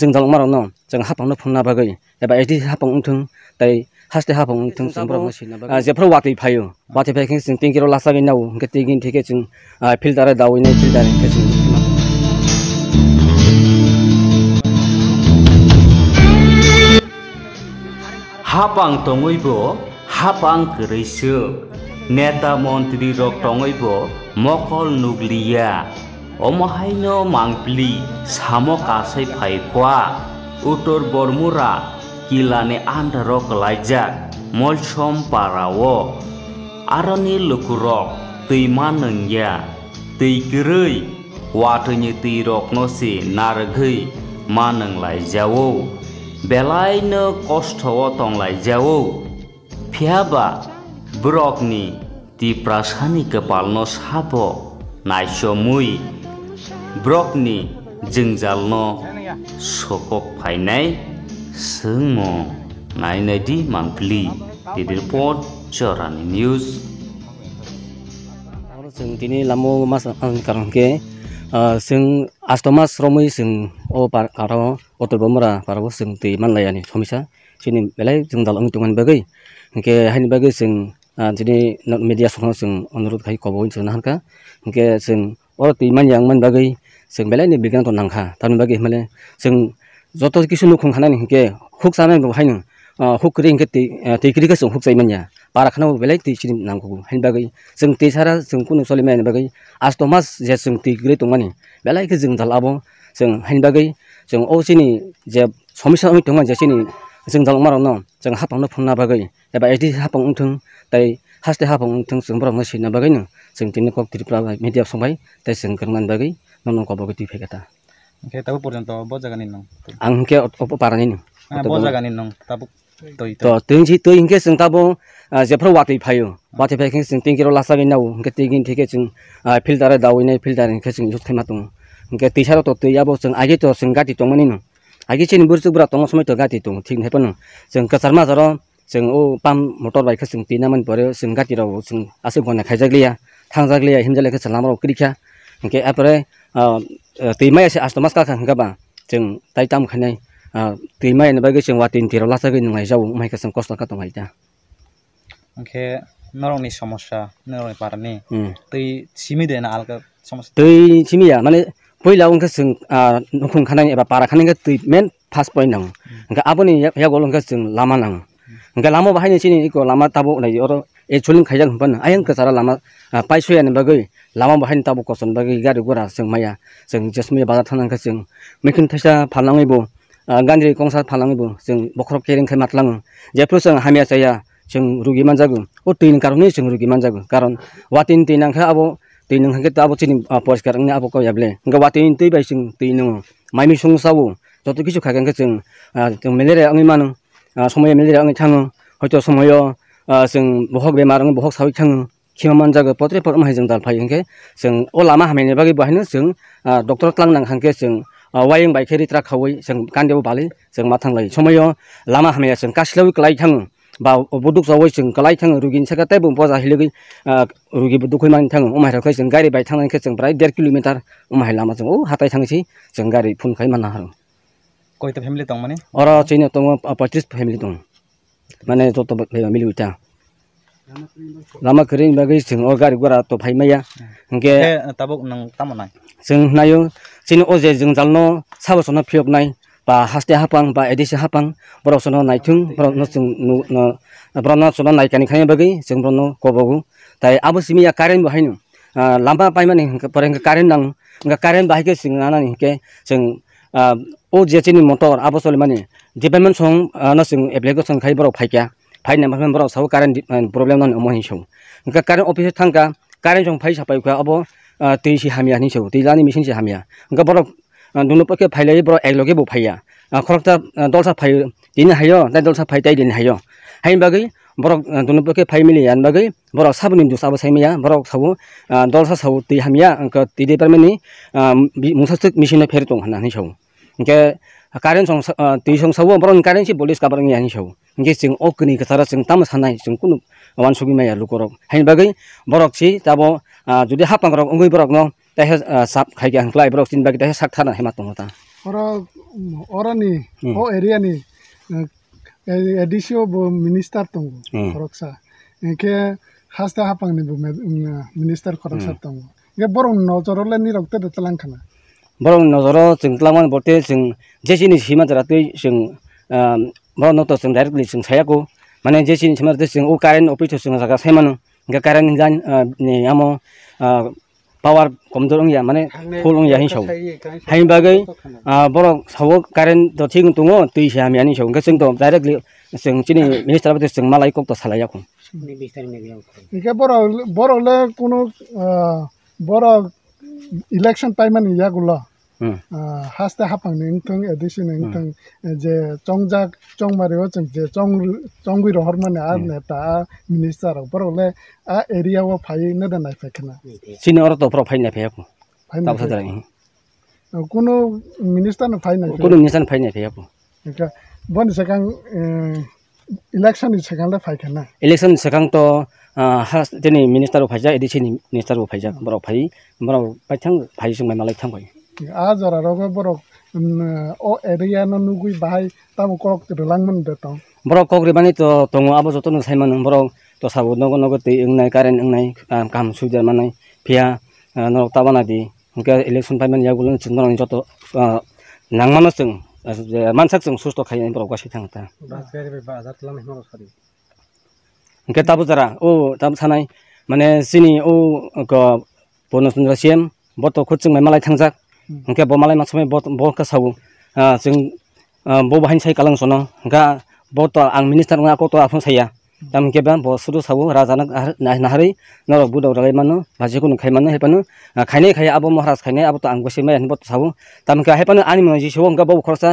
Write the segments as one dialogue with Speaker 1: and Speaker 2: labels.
Speaker 1: jeng dalong marong no jeng hapang no phun na bagai eba edi hapang u n t u n g tai haste hapang ungthung sambro jepro wati p a y o wati phai k h n g sing tingkiro lasa gi nau ge tingin t i k e jeng filter d a w i nei filter ke jeng
Speaker 2: hapang tongoibo hapang kreisuk neta montri rok tongoibo mokol nuglia অমহাইনো মাংপলি সামো কাসে ফাইফোয়া উটোর বর্মুরা কিলানে আন্ডারক লাইজাক মলসম পারাও আরনি লুকুরক তৈমা নংয়া তৈগরৈ ওয়াটনি তৈরকনসি নারগৈ মা নংলাইজাও বেলাইনো কষ্টও তংলাইজাও ফিয়াবা ব্রকনি টিপ্রাসানি কপালনো সাপ নাইসমুই ब्रकनि जोंजालनो सकप फाइनाय सोंमो नायनायदि मान्थलि
Speaker 1: दिदिर पट जरानि न्यूज जों दिनै लामो मास खारनके जों आस्त मास रमै जों अ आरो अटल बमरा पाराबो जों दै मानलायानि समस्या जोंनि बेलाय जों दालां दंमोन बागै ओंखे हायनि बागै जों दिनै मिडिया सखनाव जों अनुरोध खायो खबर जों हानखा ओंखे जों अ दै मानियां मोनबागै s n i जों ब े ni य न ि बिगियान दं नांखा थ ा र i ि बागै माने ज t ं k i किसु k ु ख ं हानानै हिंखे हुक a ा a ां ग ौ हायनो हुक रि हिंखे द ै k ् र u ख ौ जों हुक जायोमोनया बारा खानांगौ बेलाय दै स ि र a न ां a ौ ह s य न ि बागै जों दै सारा जों कुनु स ल a म i य न ि बागै आ e दमास जे जों दैग्रि दंमानि ब e ल ा य ख ौ जों दालाबो जों हायनि बागै जों औसिनि जे समस्या दंमोन जे सिनि जों दालांमारावनो जों ह a फ ां न ो फुंना a ा ग ै एबा एदि हाफां उंथों दाय ह ा स ् त t हाफां उंथों जों बरा मोसिना ब i n ै न ो जों i n न ै क क ् ट ि र ि o ् र ा मिडिया संबाय दाय जों गोरोंनानै ब ा ग i nong nong kobo gitu vegeta
Speaker 2: oke tahu porjanto bo jaga
Speaker 1: ninong ang ke opo parani ning bo jaga
Speaker 2: ninong tabu to
Speaker 1: ting chi to ingke sing tabo jepro wati phayo wati phai king sing ting kiro lasa bin nau ke tigin thike sing filter da wine filter ke sing jut khema tung ke tisaro to te yabo sing agi to sing gati tong mani nong agi chen bur suk bra tong somai to gati tong thik hepa nong sing kasar ma jaro जों ओ पाम मटर बाइक जों तीना मन परे जों गाटिराव जों आसे गना खाइजाग्लिया थांजाग्लिया हिमजालेखो लामाराव क्रिखा nke apre timai se astomas ka kan gaba jeng tai tam khane timai ne bagi jeng watin tiro lasa ge nungai jau mai ka sang kosta ka tongai ta
Speaker 2: nke norong ni সমস্যা norong ni parani tei simi de na alka সমস্যা
Speaker 1: tei simi ya mane poila ungka jeng nukun khanai eba para khanai ga tei men first point nang nke aponi ya, ya golong ka jeng lama nang nke lama bahai ni sini iko lama tabu nai oro e chulin khaijang ban ayang ka sara lama paisoi ne bagi lama bahan tabu koson bagi gari gora sing maya sing jasmi b a t a tanan g ka sing mekin tasha palangi bu gandri kongsa palangi bu sing bokrok kering ke matlang jepro sing hamia saya sing rugi manjagu o tin k a r o n i sing rugi manjagu karon watin tinang ka abo tinang ka abo t h i n i a p o i s k a r ni abo ko yable nga watin tei bai s e n g tinang maimi sung sawu joto k i s u khagan ka sing melere angi manang somoye melere angi chango hoito somoyo sing bohok bemarang bohok sawi chango खिमामान जगह पत्रे परमा जो दालफाय हिंखे जों अ लामा हामायनि बागै बाहायनो जों डक्टर क्लांनांखांखे जों वायं बाइखे रित्रा खावै जों गान्देव बालै जों मा थांलायो समयाव लामा हामाया जों गासिलावै गोलाय थाङो बा बुदुक जावै जों गोलाय थाङो रुगिनि साखाथाय बम्बा जाहैलोगै रुगिबो दुखै मानि थाङो अमाहायखै जों गारि बाइक प्राय देर किल'मिटार अमाहाय लामाजों औ हाथाय थांसै जों गारि फुनखाय मानना हारो
Speaker 2: कयता फेमिलि दं माने
Speaker 1: अर चैना दङ पच्चिस फेमिलि दं माने जत मिलिउता lama kering bagi sing ogari gua to pai maya ngge
Speaker 2: tabok nang tamonai
Speaker 1: sing nayo sini oje jeng jalno sabo sono piok nai ba haste hapang ba edisi hapang bro sono nai tung bro no sing no no bro no sono nai kani kani bagi sing bro no kobogu tai abu simi ya karen bahai nu lama pai mani ngge pore ngge karen nang ngge karen bahai ke sing nana ni ke sing oje jeni motor abu soli mani Department song nasung application kai bro pai kia फाइन नम्बरखौ सब साबो current problem दं मो हिंसौ current office थांका current जों फाइ साफाय खा अब दै से हामिया हिंसौ दै लानि मिसिं छ हामिया ओंखाय बर दुनु पखे फाइलै बर एकलगे बो फाइया खरकता दलसा फाइ दिन हायो दा दलसा फाइ दाइ दिन हायो हाइन बागै बर दुनु पखे फाइ मिलि यान बागै बर साबो निन्दु साबो साइमिया बर साबो दलसा साबो दै हामिया ओंखा दै दै पारमानि मुसासो मिसिनो फेर दं होनना हिंसौ ओंखाय कारेन्ट सं दै सं साबो बर कारेन्ट से बोलिस काबार हिंसौ যে যেন অগ্নি কথাটা যেন তামা সানাই যেন কোনো ওয়ান সুগি মাইয়া লোকরক হাইনবাগে বরকছি তাব যদি হাপাঙ্গর অঙ্গই বরক ন তাই সাপ খাই গে হাঁকলাই বরক তিন বাকি তাই সাক থানা হেমা তমতা
Speaker 2: অর অরানি ও এরিয়ানি এডিসিও মিনিস্টার তং বরকসা কে হাস্তে হাপাঙ্গনি মিনিস্টার খরকসা তং গে বড় নজরলে নিরক্তে দেতলাংখানা
Speaker 1: বড় নজর যেন তলামান বটে যেন যে জিনিস হিমা জরাতে যেন no to sen directly sen sayako mane je sin semar te sen u karen opi to sen saka semanu ga karen jan ne amo power komjor ong ya mane full ong ya hin show hain bagai boro sawo karen to thing tungo tui sha mi ani show ga sen to directly sen chini minister ba sen malai kok to salaya ko
Speaker 2: ike boro boro le kuno boro election টাইমে নিদিয়া গোলা हास्ते हापाङ्ने इङथङ एडिसन इङथङ जे चङजाक चङमारे हो चङ जे चङ चङ्गु रहर माने आ नेता मिनिस्टर उपर आ एरिया वा फाइ न दन नाइ फेखना
Speaker 1: सिन अर त प्रोफाइल फाइ नाइ फेखु फाइ नाइ फेखु
Speaker 2: तबसा मिनिस्टर न फाइ नाइ फेखु मिनिस्टर
Speaker 1: न फाइ नाइ फेखु
Speaker 2: एका बन सकां इलेक्शन नि सकां ल फाइ
Speaker 1: इलेक्शन नि सकां त हास देनि मिनिस्टर उ फाइ जा एडिसन मिनिस्टर उ फाइ जा बरो फाइ बरो पाइथां फाइ सुमै मालाय थांबाय
Speaker 2: a jora rogo borok o area no nugui bahai tamo korok tiro langman de tong
Speaker 1: borok kogri bani to tongo abo jotono saiman borok to sabo nogo nogo tei engnai karen engnai kam sujar manai pia norok tabana di hingka election paiman yagulan chindorang joto n s n a t i n g t a n e tabu o chung 만삭증 수스도 가 n 인도로 가시 당다. 그게 n 으자 s i 답 사나이. 만에 신이 오그 보너스 라시엠 뭐또 고증 매말라이 탕작 ఇంకా బొమ్మలై నచ్చమే బోత్ బోక సావు जों बो बाहायनो सायो कालां सनो गा बत आं मिनिस्टार नङा कत आफं साया दाम केबा बसुरु सावो राजाना नाहारै नरक बुदाव रालाय मानो भाजिखौ नखाय मानो हेपानो खायनै खाय आबो महाराज खायनै आबो आं गोसै मायानो बत सावो दाम का हेपानो आनि मोन जिसो अंगा बाव खरसा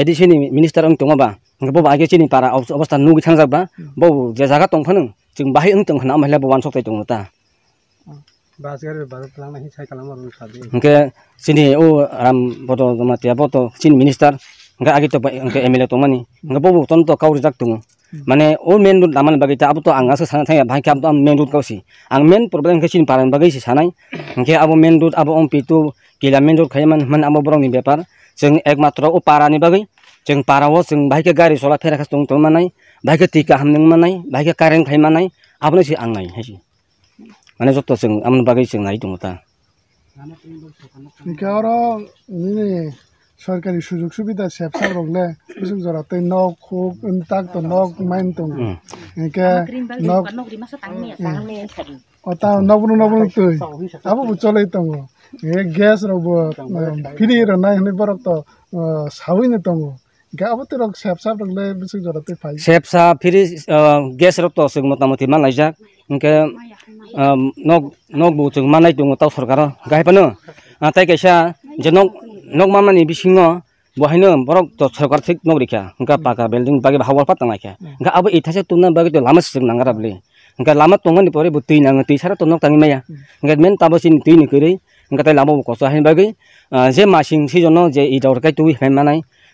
Speaker 1: एडिसिनि मिनिस्टार आं दङबा बाव बागे चिनि पारा अबस्था नुगि थांजाबा बाव जे जागा दंफानो जों बाहाय ओं दंखना आमहला बावान सक्ताय दङ ता
Speaker 2: Engke
Speaker 1: sini oh ram boto toma tia boto sin minister engke agi to engke emile to mani engke bobo tonto kau rizak tungo mane o men dut laman bagi ta abuto angas sana tanya bhai kam to men dut kau si ang men problem ke sin paran bagi si sanai engke abo men dut abo om pitu kila men dut kaya man man abo borong ni bepar jeng ek matro o parani bagi jeng parawo sing bhai ke gari sola terakhir kas tung tung manai ke tika hamning manai bhai ke karen khai manai abone si angai hesi माने जथ्थ'जों आमन बागै जेंनाय त दा
Speaker 2: निखारो जोंनि सरकारि सुजुग सुबिदा सेबसा रगले जों जराते नक खुब ताक तो नक माइन तो इनके नक अता नबुन नबुन तो अब चले तो ये गैस रबो फ्री र नाइ हने बरक त साविने तो গাঁৱতে ৰং চেপ চাপ ৰংলে বেছি জড়তে পাই
Speaker 1: চেপ চাপ ফিৰি গেছ ৰপ্ত আছে মোটামুটি মালাই যাক ইনকে নক নক বহুত মানাই দङ তাও सरकार गाहाय पानो তাই কাইসা যে নক নক মামানি বিसिङाव বহাইনো বরক सरकार ঠিক নক রেখা ইনকা পাকা বিল্ডিং বাকি হাওয়ার পাতা নাইখা ইনকা আবো ইথাসে তুমনা বাকি তো লামা সিস্টেম নাঙ্গা রাবলি ইনকা লামা তঙ্গনি পরে বুতুই নাঙ্গা তুই সারা তো নক তাঙ্গি মাইয়া ইনকা মেন তাবো সিন তুই নি কইরে ইনকা তাই লামা কষ্ট হাইন বাকি যে মাসিং সিজনো যে ইদাওর কাই তুই হাইমানাই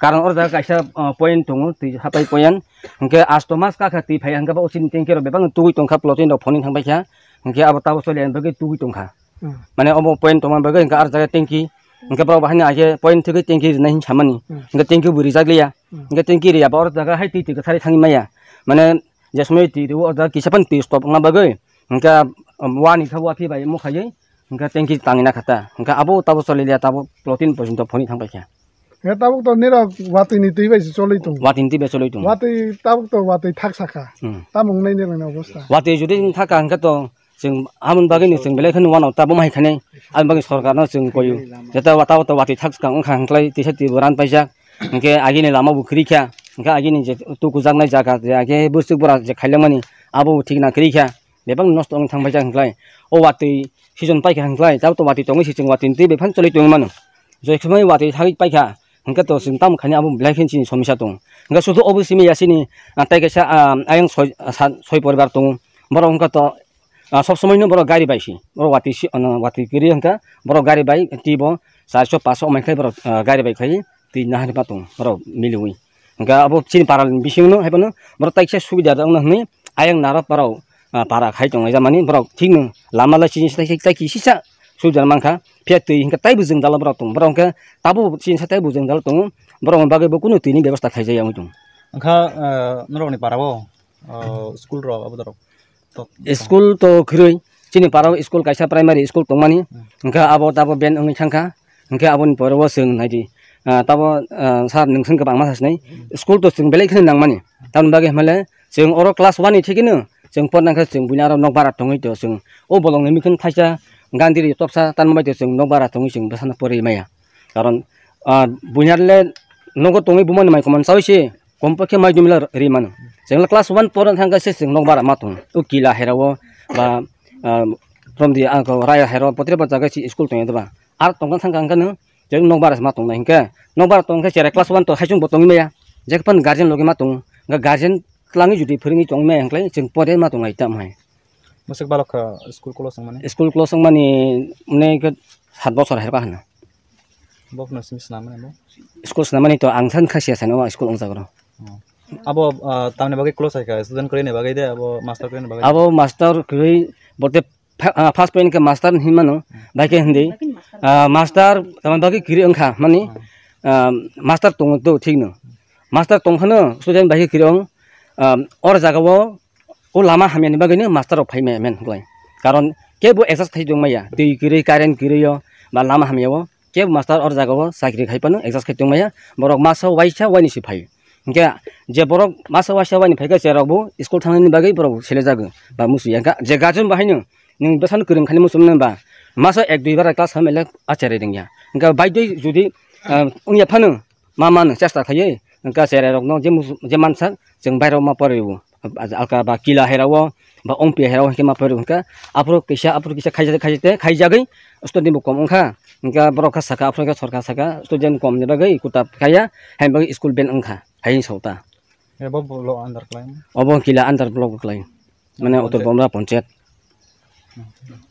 Speaker 1: karena orang dah kasih eh, poin tunggu di apa poin engke astomas kakak tipe yang kapa usin tingkir bebang tunggu tungka pelotin do poning sampai ya engke apa tahu soal yang bagi tunggu tungka hmm. mana omong poin tungan bagai engke arah tinggi engke perahu bahannya aja poin tinggi hmm. tinggi nih sama ya. nih hmm. engke tinggi beri saja ya engke tinggi apa orang dah kasih tinggi kasih tinggi maya mana jasmi tiri orang dah kisah pun tiri stop ngan bagi engke wani kau api bayi mukhayi engke tinggi tangina kata engke abu tahu soal dia tahu pelotin posin do poning sampai ya হ্যাঁ তাবুক তো নিরক বাতি নিতেই পাইছি চলেই তো বাতি নিতে পাই চলেই তো
Speaker 2: বাতি তাবুক তো বাতি থাক সাকা তামুক নাই নিরক অবস্থা
Speaker 1: বাতি যদি থাকা হাঙ্কা তো जों आमोन बागैनो जों बेलेखनि वानाव ताबो माहायखानाय आमोन बागै सरकारनाव जों गयो जेता वाता वाता वाति थाखसखां ओंखांख्लाय दैसा दैबो रानबायजाक ओंखे आगिनि लामा बुख्रिखा ओंखा आगिनि जे तुकु जागनाय जागा जे आगे बुस्तुफोरा जे खायलामानि आबौ थिगना ख्रिखा बेबां नस्त' ओं थांबायजाक ओंख्लाय अ वाति सिजन पायखा ओंख्लाय जावतो वाति दङ सिजों वाति दै बेफां चलै दङमोन जयखमै वाति थागै पायखा हिँड्छ नि अब लिन्सिनी समस्या दोका सू अवसि मैले चिनी त आयङ सय परिवार दु बो सब समय बारी बसी बि वा बर गाई तिब चारश पाँच सौ गाखाइ नौ बो मिलिङका अब चिनी त सुविधा अयङ नारा लामाला भारत बिग नै सिसा sujan mangka piatui hingga tai buzeng dalam beratung berong ke tabu sin sa tai buzeng dalam tung berong bagai buku nuti ini bebas tak kaisa yang ujung
Speaker 2: angka eh, nurong ni parabo eh, school ro abu dorong
Speaker 1: school to kiri, sini parabo school kaisa primary school tong mani hmm. angka abo tabo ben ongi changka angka abo ni parabo seng eh, tabo saat sar seng ke masas nai school to seng belai kena nang mani tabo bagai male seng oro kelas one ni cikinu seng pon nangka seng punya arah nok barat tong itu seng oh bolong nemi mikun kaisa gandiri topsa tan mai tsing nobara tong tsing basana pori mai ya karon bunyar le nogo tongi buman mai koman sawi si kompo ke mai jumila ri mana tsing class 1 poran hanga si tsing nobara matung u kila herawo ba from the angko raya hero potri pa tsaga si school tong ya ba ar tong kan sangka ngana jeng nobara sama tong nahingka nobara tong ka si class 1 to hajung botong mai ya jek pan garjen logi matung ga garjen kelangi judi peringi tong mai yang lain jeng poren matung ngai tamai
Speaker 2: school
Speaker 1: close মানে মানে সাত বছর হের পা স্কুল সিনা মানে তো আং সান খাসি আছে না স্কুল আবো মাস্টার করে নেবাগাই ফার্স্ট পয়েন্ট মাস্টার হি মানো বাইকে হিন্দি মাস্টার তামনে বাগে কিরে অংখা মানে মাস্টার তো তো ঠিক না মাস্টার তোখানো স্টুডেন্ট বাইকে কিরং অর জায়গাও ओ लामा हामियानि बागैनो अफ फैमाया मेन गलाय कारण केबो एक्सारसाइज दंमाया दै गिरै कारेन्ट गिरैयो बा लामा हामियाव केब मास्टार और जागाव साख्रि खायपानो एक्सारसाइज दंमाया बरक छ वाइ निसी फायो क्या जे बरक मासाव वाइसा वाइनि फायगा जेरावबो स्कुल थाङ्ने बागै बरक सेले जाग बा मुसुया जे गाजुन बाहायनो नों बेसान गोरोंखानि मुसुमनो बा मास एक दुई बारा क्लास हामियाला आचारायदों या ओंखाय बायदि जुदि उनिया फानो मा मानो चेस्टा खायो ओंखाय जेराव जे जे मानसा जों बाहेराव मा अलका किला हेरा हुआ ओम पे हेरा हुआ माफर उनका आप कैसा आप लोग कैसा खाई खाई खाई जा गई उसको दिन कम उनका उनका बड़ा सका आप लोग सरकार सका उसको जन कम ने गई कुत्ता खाया हम बगे स्कूल बेन उनका है सौता
Speaker 2: अब
Speaker 1: किला अंदर ब्लॉक हाँ, मैंने उत्तर बमरा पंचायत
Speaker 2: हाँ,